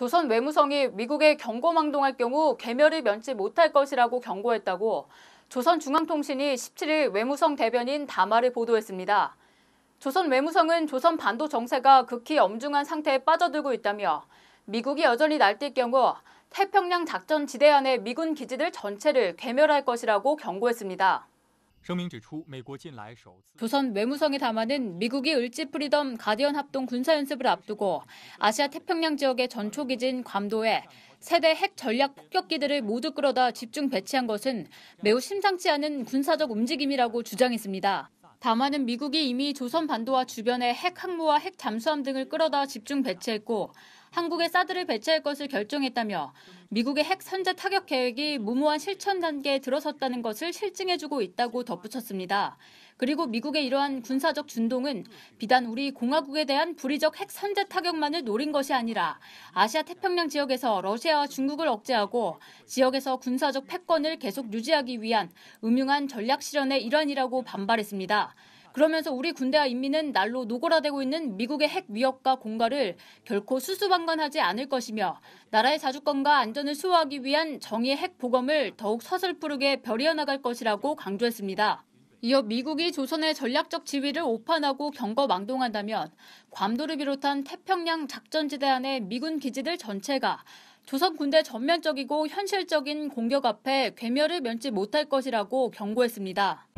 조선 외무성이 미국의 경고망동할 경우 개멸을 면치 못할 것이라고 경고했다고 조선중앙통신이 17일 외무성 대변인 다마를 보도했습니다. 조선 외무성은 조선 반도 정세가 극히 엄중한 상태에 빠져들고 있다며 미국이 여전히 날뛸 경우 태평양 작전 지대 안의 미군 기지들 전체를 괴멸할 것이라고 경고했습니다. 조선 외무성이 담아낸 미국이 을지 프리덤 가디언 합동 군사연습을 앞두고 아시아 태평양 지역의 전초기진인 괌도에 세대 핵 전략 폭격기들을 모두 끌어다 집중 배치한 것은 매우 심상치 않은 군사적 움직임이라고 주장했습니다. 다만은 미국이 이미 조선 반도와 주변의 핵 항모와 핵 잠수함 등을 끌어다 집중 배치했고 한국에 사드를 배치할 것을 결정했다며 미국의 핵 선제 타격 계획이 무모한 실천 단계에 들어섰다는 것을 실증해주고 있다고 덧붙였습니다. 그리고 미국의 이러한 군사적 준동은 비단 우리 공화국에 대한 불의적 핵 선제 타격만을 노린 것이 아니라 아시아 태평양 지역에서 러시아와 중국을 억제하고 지역에서 군사적 패권을 계속 유지하기 위한 음흉한 전략 실현의 일환이라고 반발했습니다. 그러면서 우리 군대와 인민은 날로 노골화되고 있는 미국의 핵 위협과 공갈을 결코 수수방관하지 않을 것이며 나라의 자주권과 안전을 수호하기 위한 정의의 핵 보검을 더욱 서슬프르게 벼리 나갈 것이라고 강조했습니다. 이어 미국이 조선의 전략적 지위를 오판하고 경거 망동한다면 괌도를 비롯한 태평양 작전지대 안의 미군 기지들 전체가 조선 군대 전면적이고 현실적인 공격 앞에 괴멸을 면치 못할 것이라고 경고했습니다.